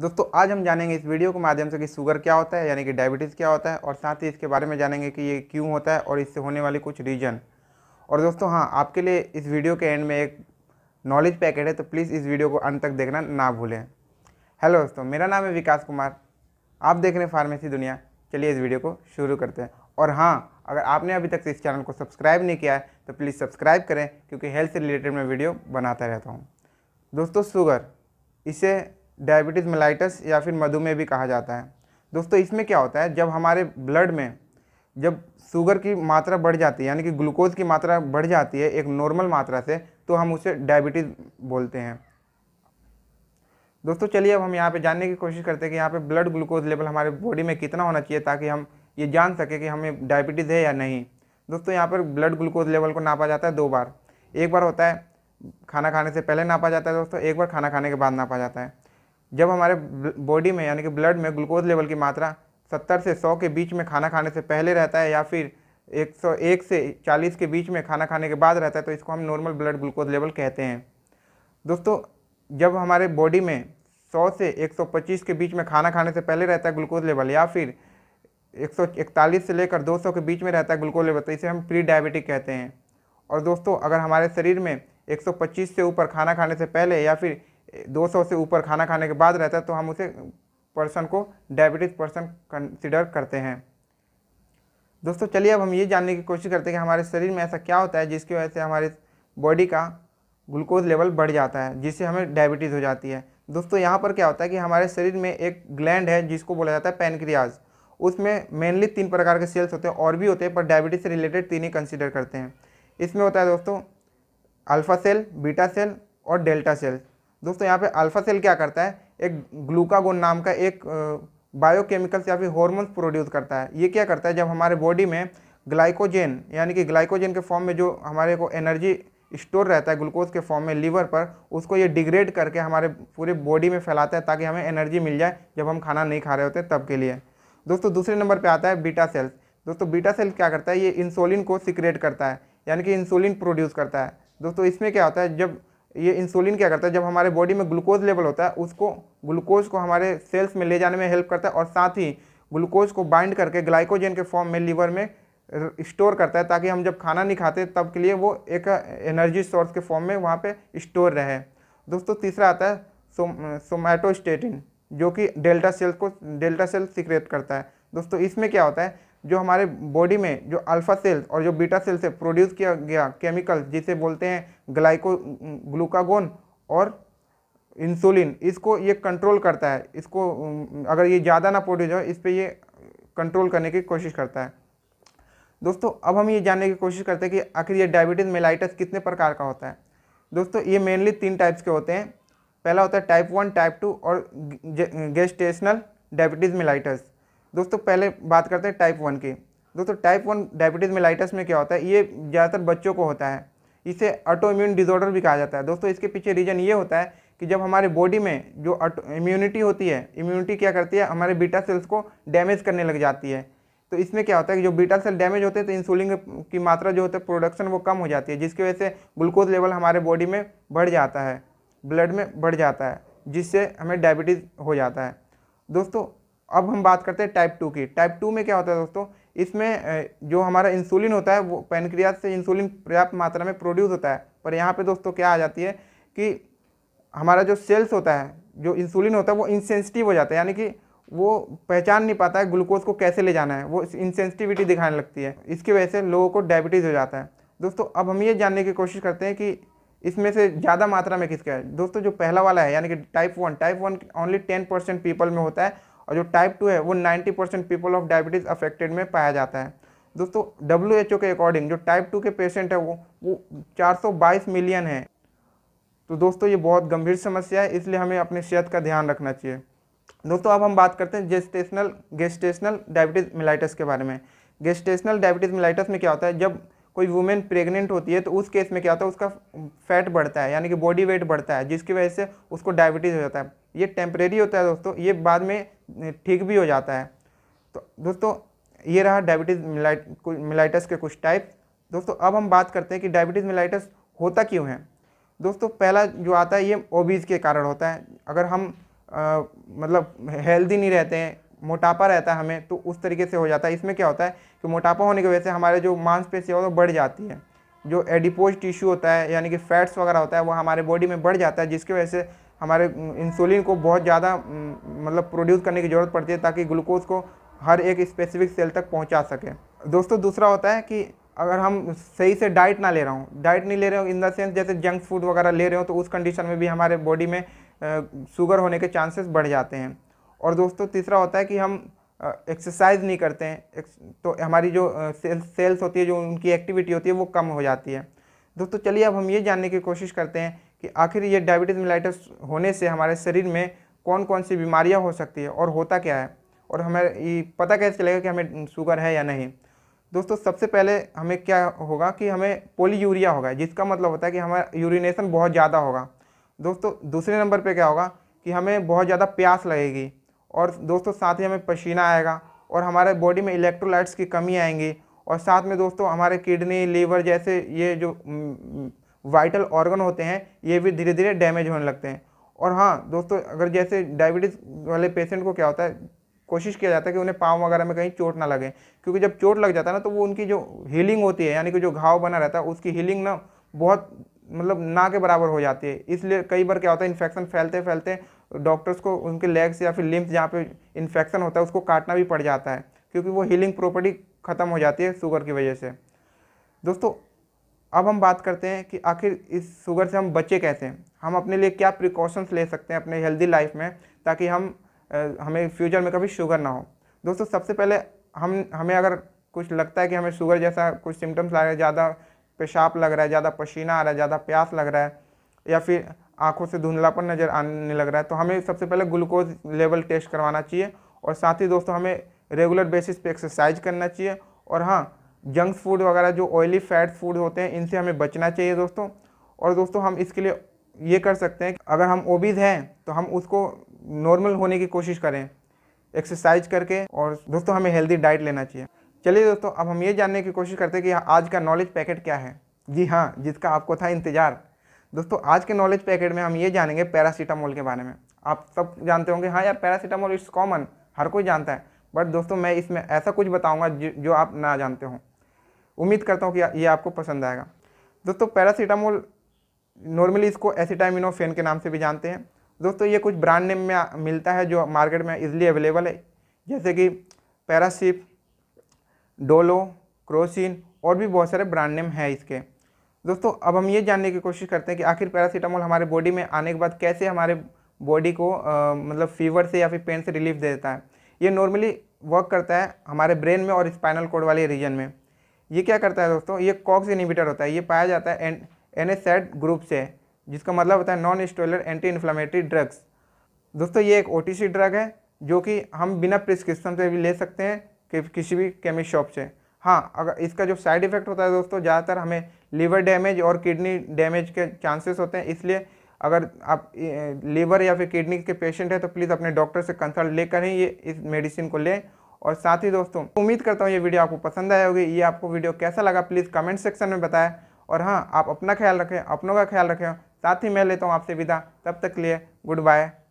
दोस्तों आज हम जानेंगे इस वीडियो के माध्यम से कि शुगर क्या होता है यानी कि डायबिटीज़ क्या होता है और साथ ही इसके बारे में जानेंगे कि ये क्यों होता है और इससे होने वाले कुछ रीजन और दोस्तों हाँ आपके लिए इस वीडियो के एंड में एक नॉलेज पैकेट है तो प्लीज़ इस वीडियो को अंत तक देखना ना भूलें हेलो दोस्तों मेरा नाम है विकास कुमार आप देख रहे हैं फार्मेसी दुनिया चलिए इस वीडियो को शुरू करते हैं और हाँ अगर आपने अभी तक इस चैनल को सब्सक्राइब नहीं किया है तो प्लीज़ सब्सक्राइब करें क्योंकि हेल्थ से रिलेटेड मैं वीडियो बनाता रहता हूँ दोस्तों शुगर इसे डायबिटीज़ मेलाइटस या फिर मधुमेह भी कहा जाता है दोस्तों इसमें क्या होता है जब हमारे ब्लड में जब शुगर की मात्रा बढ़ जाती है यानी कि ग्लूकोज की मात्रा बढ़ जाती है एक नॉर्मल मात्रा से तो हम उसे डायबिटीज़ बोलते हैं दोस्तों चलिए अब हम यहाँ पे जानने की कोशिश करते हैं कि यहाँ पे ब्लड ग्लूकोज लेवल हमारे बॉडी में कितना होना चाहिए ताकि हम ये जान सकें कि हमें डायबिटीज़ है या नहीं दोस्तों यहाँ पर ब्लड ग्लूकोज लेवल को नापा जाता है दो बार एक बार होता है खाना खाने से पहले नापा जाता है दोस्तों एक बार खाना खाने के बाद नापा जाता है जब हमारे बॉडी में यानी कि ब्लड में ग्लूकोज लेवल की मात्रा 70 से 100 के बीच में खाना खाने से पहले रहता है या फिर 101 से 40 के बीच में खाना खाने के बाद रहता है तो इसको हम नॉर्मल ब्लड ग्लूकोज लेवल कहते हैं दोस्तों जब हमारे बॉडी में 100 से 125 के बीच में खाना खाने से पहले रहता है ग्लूकोज लेवल या फिर इकतालीस से लेकर सौ के बीच में रहता है ग्लूकोज लेवल तो इसे हम प्री डायबिटिक कहते हैं और दोस्तों अगर हमारे शरीर में पच्चीस से ऊपर खाना खाने से पहले या फिर 200 से ऊपर खाना खाने के बाद रहता है तो हम उसे पर्सन को डायबिटीज़ पर्सन कंसिडर करते हैं दोस्तों चलिए अब हम ये जानने की कोशिश करते हैं कि हमारे शरीर में ऐसा क्या होता है जिसकी वजह से हमारे बॉडी का ग्लूकोज लेवल बढ़ जाता है जिससे हमें डायबिटीज़ हो जाती है दोस्तों यहाँ पर क्या होता है कि हमारे शरीर में एक ग्लैंड है जिसको बोला जाता है पैनक्रियाज उसमें मेनली तीन प्रकार के सेल्स होते हैं और भी होते हैं पर डायबिटीज़ से रिलेटेड तीन ही कंसिडर करते हैं इसमें होता है दोस्तों अल्फ़ा सेल बीटा सेल और डेल्टा सेल दोस्तों यहाँ पे अल्फा सेल क्या करता है एक ग्लूकागोन नाम का एक बायोकेमिकल्स या फिर हॉर्मोन्स प्रोड्यूस करता है ये क्या करता है जब हमारे बॉडी में ग्लाइकोजेन यानी कि ग्लाइकोजेन के फॉर्म में जो हमारे को एनर्जी स्टोर रहता है ग्लूकोज के फॉर्म में लीवर पर उसको ये डिग्रेड करके हमारे पूरे बॉडी में फैलाता है ताकि हमें एनर्जी मिल जाए जब हम खाना नहीं खा रहे होते तब के लिए दोस्तों दूसरे नंबर पर आता है बीटा सेल्स दोस्तों बीटा सेल क्या करता है ये इंसुलिन को सिक्रेट करता है यानी कि इंसुलिन प्रोड्यूस करता है दोस्तों इसमें क्या होता है जब ये इंसुलिन क्या करता है जब हमारे बॉडी में ग्लूकोज लेवल होता है उसको ग्लूकोज को हमारे सेल्स में ले जाने में हेल्प करता है और साथ ही ग्लूकोज को बाइंड करके ग्लाइकोजन के फॉर्म में लीवर में स्टोर करता है ताकि हम जब खाना नहीं खाते तब के लिए वो एक एनर्जी सोर्स के फॉर्म में वहाँ पर स्टोर रहे दोस्तों तीसरा आता है सो, सोमैटोस्टेटिन जो कि डेल्टा सेल्स को डेल्टा सेल सिक्रेट करता है दोस्तों इसमें क्या होता है जो हमारे बॉडी में जो अल्फ़ा सेल्स और जो बीटा सेल्स से प्रोड्यूस किया गया केमिकल जिसे बोलते हैं ग्लाइको ग्लूकागोन और इंसुलिन इसको ये कंट्रोल करता है इसको अगर ये ज़्यादा ना प्रोड्यूस हो इस पर ये कंट्रोल करने की कोशिश करता है दोस्तों अब हम ये जानने की कोशिश करते हैं कि आखिर ये डायबिटीज़ मेलाइटस कितने प्रकार का होता है दोस्तों ये मेनली तीन टाइप्स के होते हैं पहला होता है टाइप वन टाइप टू और गेस्टेशनल डायबिटीज़ मेलाइटस दोस्तों पहले बात करते हैं टाइप वन की दोस्तों टाइप वन डायबिटीज़ मेलाइटस में क्या होता है ये ज़्यादातर बच्चों को होता है इसे ऑटो इम्यून डिसऑर्डर भी कहा जाता है दोस्तों इसके पीछे रीज़न ये होता है कि जब हमारे बॉडी में जो इम्यूनिटी होती है इम्यूनिटी क्या करती है हमारे बीटा सेल्स को डैमेज करने लग जाती है तो इसमें क्या होता है कि जो बीटा सेल डैमेज होते हैं तो इंसुलिन की मात्रा जो होता है प्रोडक्शन वो कम हो जाती है जिसकी वजह से ग्लूकोज लेवल हमारे बॉडी में बढ़ जाता है ब्लड में बढ़ जाता है जिससे हमें डायबिटीज़ हो जाता है दोस्तों अब हम बात करते हैं टाइप टू की टाइप टू में क्या होता है दोस्तों इसमें जो हमारा इंसुलिन होता है वो पेनक्रियाज से इंसुलिन पर्याप्त मात्रा में प्रोड्यूस होता है पर यहाँ पे दोस्तों क्या आ जाती है कि हमारा जो सेल्स होता है जो इंसुलिन होता है वो इंसेंसिटिव हो जाता है यानी कि वो पहचान नहीं पाता है ग्लूकोज को कैसे ले जाना है वो इंसेंसिटिविटी दिखाने लगती है इसकी वजह से लोगों को डायबिटीज़ हो जाता है दोस्तों अब हम ये जानने की कोशिश करते हैं कि इसमें से ज़्यादा मात्रा में किसका है दोस्तों जो पहला वाला है यानी कि type one type one only ten percent people में होता है और जो टाइप टू है वो ninety percent people of diabetes affected में पाया जाता है दोस्तों डब्ल्यू एच ओ के अकॉर्डिंग जो टाइप टू के पेशेंट है वो वो चार सौ बाईस मिलियन है तो दोस्तों ये बहुत गंभीर समस्या है इसलिए हमें अपनी सेहत का ध्यान रखना चाहिए दोस्तों अब हम बात करते हैं जेस्टेशनल गेस्टेशनल डायबिटीज़ मिलाइटस के बारे में गेस्टेशनल डायबिटीज़ मिलाइटस में क्या होता है जब कोई वुमेन प्रेग्नेंट होती है तो उस केस में क्या होता है उसका फैट बढ़ता है यानी कि बॉडी वेट बढ़ता है जिसकी वजह से उसको डायबिटीज़ हो जाता है ये टेम्परेरी होता है दोस्तों ये बाद में ठीक भी हो जाता है तो दोस्तों ये रहा डायबिटीज़ मिलाइट मिलाइटस के कुछ टाइप दोस्तों अब हम बात करते हैं कि डायबिटीज़ मिलाइटस होता क्यों है दोस्तों पहला जो आता है ये ओबीज के कारण होता है अगर हम आ, मतलब हेल्दी नहीं रहते हैं मोटापा रहता है हमें तो उस तरीके से हो जाता है इसमें क्या होता है कि मोटापा होने की वजह से हमारे जो मांसपेशियाँ होता है बढ़ जाती है जो एडिपोज टिश्यू होता है यानी कि फैट्स वगैरह होता है वो हमारे बॉडी में बढ़ जाता है जिसकी वजह से हमारे इंसुलिन को बहुत ज़्यादा मतलब प्रोड्यूस करने की ज़रूरत पड़ती है ताकि ग्लूकोज को हर एक स्पेसिफिक सेल तक पहुंचा सके दोस्तों दूसरा होता है कि अगर हम सही से डाइट ना ले रहा हूँ डाइट नहीं ले रहे हो इन द सेंस जैसे जंक फूड वगैरह ले रहे हो तो उस कंडीशन में भी हमारे बॉडी में शुगर होने के चांसेस बढ़ जाते हैं और दोस्तों तीसरा होता है कि हम एक्सरसाइज नहीं करते हैं तो हमारी जो सेल, सेल्स होती है जो उनकी एक्टिविटी होती है वो कम हो जाती है दोस्तों चलिए अब हम ये जानने की कोशिश करते हैं कि आखिर ये डायबिटीज़ मिलाइटस होने से हमारे शरीर में कौन कौन सी बीमारियाँ हो सकती है और होता क्या है और हमें ये पता कैसे चलेगा कि हमें शुगर है या नहीं दोस्तों सबसे पहले हमें क्या होगा कि हमें पोली यूरिया होगा जिसका मतलब होता है कि हमारा यूरिनेशन बहुत ज़्यादा होगा दोस्तों दूसरे नंबर पे क्या होगा कि हमें बहुत ज़्यादा प्यास लगेगी और दोस्तों साथ ही हमें पसीना आएगा और हमारे बॉडी में इलेक्ट्रोलाइट्स की कमी आएंगी और साथ में दोस्तों हमारे किडनी लीवर जैसे ये जो वाइटल ऑर्गन होते हैं ये भी धीरे धीरे डैमेज होने लगते हैं और हाँ दोस्तों अगर जैसे डायबिटीज़ वाले पेशेंट को क्या होता है कोशिश किया जाता है कि उन्हें पाँव वगैरह में कहीं चोट ना लगे क्योंकि जब चोट लग जाता है ना तो वो उनकी जो हीलिंग होती है यानी कि जो घाव बना रहता है उसकी हीलिंग ना बहुत मतलब ना के बराबर हो जाती है इसलिए कई बार क्या होता है इन्फेक्शन फैलते फैलते डॉक्टर्स को उनके लेग्स या फिर लिम्स जहाँ पे इन्फेक्शन होता है उसको काटना भी पड़ जाता है क्योंकि वो हीलिंग प्रॉपर्टी ख़त्म हो जाती है शुगर की वजह से दोस्तों अब हम बात करते हैं कि आखिर इस शुगर से हम बचे कैसे हम अपने लिए क्या प्रिकॉशंस ले सकते हैं अपने हेल्दी लाइफ में ताकि हम हमें फ्यूचर में कभी शुगर ना हो दोस्तों सबसे पहले हम हमें अगर कुछ लगता है कि हमें शुगर जैसा कुछ सिम्टम्स आ रहे हैं ज़्यादा पेशाब लग रहा है ज़्यादा पसीना आ रहा है ज़्यादा प्यास लग रहा है या फिर आँखों से धुंधलापन नज़र आने लग रहा है तो हमें सबसे पहले ग्लूकोज लेवल टेस्ट करवाना चाहिए और साथ ही दोस्तों हमें रेगुलर बेसिस पे एक्सरसाइज करना चाहिए और हाँ जंक फूड वगैरह जो ऑयली फैट फूड होते हैं इनसे हमें बचना चाहिए दोस्तों और दोस्तों हम इसके लिए ये कर सकते हैं अगर हम ओबीज हैं तो हम उसको नॉर्मल होने की कोशिश करें एक्सरसाइज करके और दोस्तों हमें हेल्दी डाइट लेना चाहिए चलिए दोस्तों अब हम ये जानने की कोशिश करते हैं कि आज का नॉलेज पैकेट क्या है जी हाँ जिसका आपको था इंतज़ार दोस्तों आज के नॉलेज पैकेट में हम ये जानेंगे पैरासीटामोल के बारे में आप सब जानते होंगे हाँ यार पैरासीटामोल इट्स कॉमन हर कोई जानता है बट दोस्तों मैं इसमें ऐसा कुछ बताऊँगा जो आप ना जानते हों उम्मीद करता हूँ कि ये आपको पसंद आएगा दोस्तों पैरासीटामोल नॉर्मली इसको एसिटामिनोफेन के नाम से भी जानते हैं दोस्तों ये कुछ ब्रांड नेम में मिलता है जो मार्केट में इज़िली अवेलेबल है जैसे कि पैरासिप डोलो क्रोसिन और भी बहुत सारे ब्रांड नेम हैं इसके दोस्तों अब हम ये जानने की कोशिश करते हैं कि आखिर पैरासीटामोल हमारे बॉडी में आने के बाद कैसे हमारे बॉडी को आ, मतलब फीवर से या फिर पेन से रिलीफ दे देता है ये नॉर्मली वर्क करता है हमारे ब्रेन में और स्पाइनल कोड वाले रीजन में ये क्या करता है दोस्तों ये कॉक्स इनिबिटर होता है ये पाया जाता है एन एन ग्रुप से जिसका मतलब होता है non steroidal anti inflammatory drugs दोस्तों ये एक ओ ड्रग है जो कि हम बिना प्रिस्क्रिप्शन से भी ले सकते हैं कि किसी भी केमिस्ट शॉप से हाँ अगर इसका जो साइड इफेक्ट होता है दोस्तों ज़्यादातर हमें लीवर डैमेज और किडनी डैमेज के चांसेस होते हैं इसलिए अगर आप लीवर या फिर किडनी के पेशेंट हैं तो प्लीज़ अपने डॉक्टर से कंसल्ट लेकर ही ये इस मेडिसिन को लें और साथ ही दोस्तों उम्मीद करता हूँ ये वीडियो आपको पसंद आया होगी ये आपको वीडियो कैसा लगा प्लीज़ कमेंट सेक्शन में बताएं और हाँ आप अपना ख्याल रखें अपनों का ख्याल रखें साथ ही मैं लेता हूँ आपसे विदा तब तक लिए गुड बाय